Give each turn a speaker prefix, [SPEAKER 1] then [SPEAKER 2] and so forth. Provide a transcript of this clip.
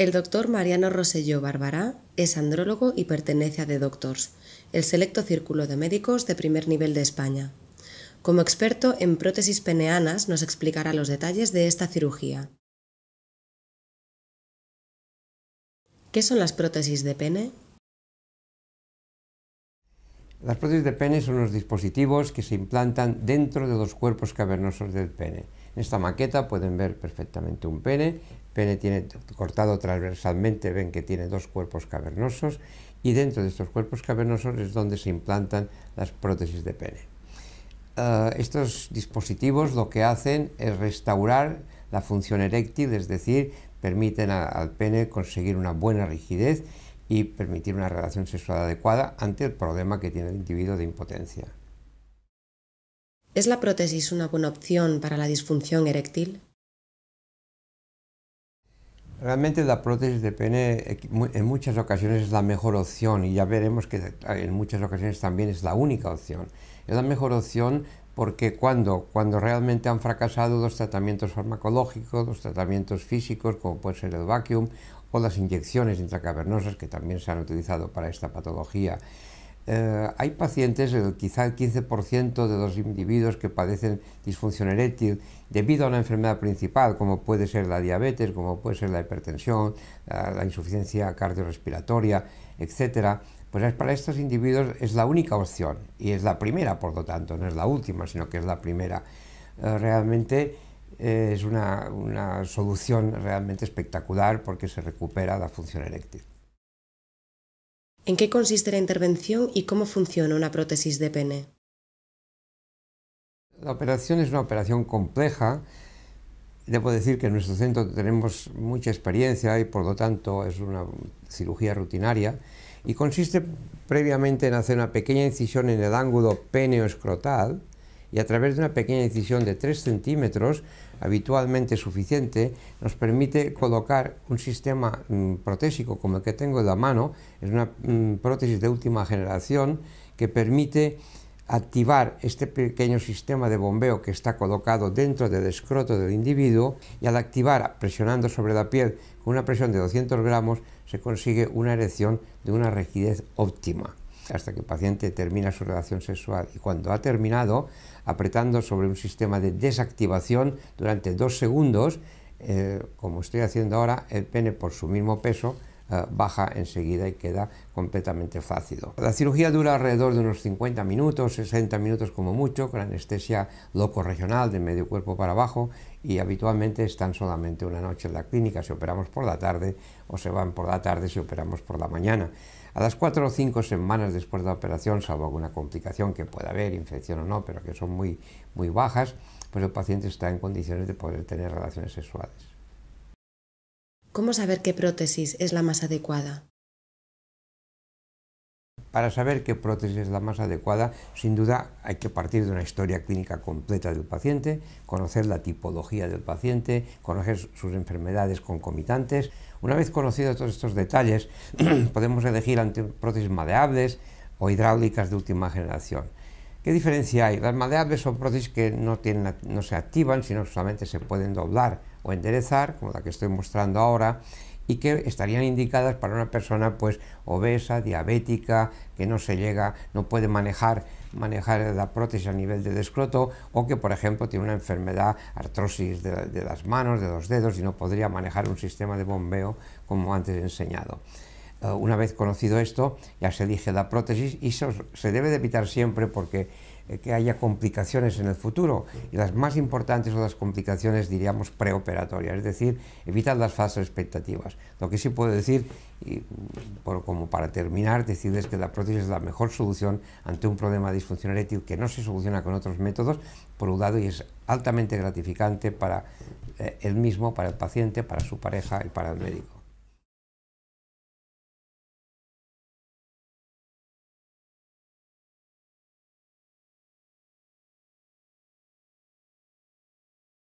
[SPEAKER 1] El doctor Mariano Roselló Barbará es andrólogo y pertenece a The Doctors, el selecto círculo de médicos de primer nivel de España. Como experto en prótesis peneanas nos explicará los detalles de esta cirugía. ¿Qué son las prótesis de pene?
[SPEAKER 2] Las prótesis de pene son los dispositivos que se implantan dentro de los cuerpos cavernosos del pene. En esta maqueta pueden ver perfectamente un pene. El pene tiene cortado transversalmente, ven que tiene dos cuerpos cavernosos y dentro de estos cuerpos cavernosos es donde se implantan las prótesis de pene. Ah, estos dispositivos lo que hacen es restaurar la función eréctil, es decir, permiten al pene conseguir una buena rigidez y permitir una relación sexual adecuada ante el problema que tiene el individuo de impotencia.
[SPEAKER 1] ¿Es la prótesis una buena opción para la disfunción eréctil?
[SPEAKER 2] Realmente la prótesis de pene en muchas ocasiones es la mejor opción y ya veremos que en muchas ocasiones también es la única opción. Es la mejor opción porque cuando, cuando realmente han fracasado los tratamientos farmacológicos, los tratamientos físicos como puede ser el vacuum o las inyecciones intracavernosas que también se han utilizado para esta patología. Eh, hay pacientes, quizá el 15% de los individuos que padecen disfunción eréctil debido a una enfermedad principal, como puede ser la diabetes, como puede ser la hipertensión, la, insuficiencia cardiorrespiratoria, etc., pues para estos individuos es la única opción y es la primera, por lo tanto, no es la última, sino que es la primera. Eh, realmente eh, es una, solución realmente espectacular porque se recupera la función eréctil.
[SPEAKER 1] ¿En qué consiste la intervención y cómo funciona una prótesis de pene?
[SPEAKER 2] La operación es una operación compleja. Debo decir que en nuestro centro tenemos mucha experiencia y por lo tanto es una cirugía rutinaria y consiste previamente en hacer una pequeña incisión en el ángulo peneoescrotal y a través de una pequeña incisión de 3 centímetros, habitualmente suficiente, nos permite colocar un sistema mm, protésico como el que tengo en la mano, es una mm, prótesis de última generación que permite activar este pequeño sistema de bombeo que está colocado dentro del escroto del individuo y al activar presionando sobre la piel con una presión de 200 gramos se consigue una erección de una rigidez óptima hasta que el paciente termina su relación sexual y cuando ha terminado, apretando sobre un sistema de desactivación durante dos segundos, eh, como estoy haciendo ahora, el pene por su mismo peso eh, baja enseguida y queda completamente fácil. La cirugía dura alrededor de unos 50 minutos, 60 minutos como mucho, con anestesia regional de medio cuerpo para abajo y habitualmente están solamente una noche en la clínica si operamos por la tarde o se van por la tarde si operamos por la mañana. A las 4 o 5 semanas después de la operación, salvo alguna complicación que pueda haber, infección o no, pero que son muy, muy bajas, pues el paciente está en condiciones de poder tener relaciones sexuales.
[SPEAKER 1] ¿Cómo saber qué prótesis es la más adecuada?
[SPEAKER 2] Para saber qué prótesis es la más adecuada, sin duda hay que partir de una historia clínica completa del paciente, conocer la tipología del paciente, conocer sus enfermedades concomitantes. Una vez conocidos todos estos detalles, podemos elegir ante prótesis maleables o hidráulicas de última generación. ¿Qué diferencia hay? Las maledades son prótesis que no, se activan, sino solamente se pueden doblar o enderezar, como la que estoy mostrando ahora, y que estarían indicadas para una persona pues obesa, diabética, que no se llega, no puede manejar manejar la prótesis a nivel de escroto o que por ejemplo tiene una enfermedad artrosis de, de las manos, de los dedos y no podría manejar un sistema de bombeo como antes enseñado. Eh, una vez conocido esto, ya se elige la prótesis y eso se debe de evitar siempre porque eh, que haya complicaciones en el futuro. Y las más importantes son las complicaciones, diríamos, preoperatorias, es decir, evitar las falsas expectativas. Lo que sí puedo decir, mm, como para terminar, decirles que la prótesis es la mejor solución ante un problema de disfunción eréctil que no se soluciona con otros métodos, por un lado, y es altamente gratificante para el eh, mismo, para el paciente, para su pareja y para el médico.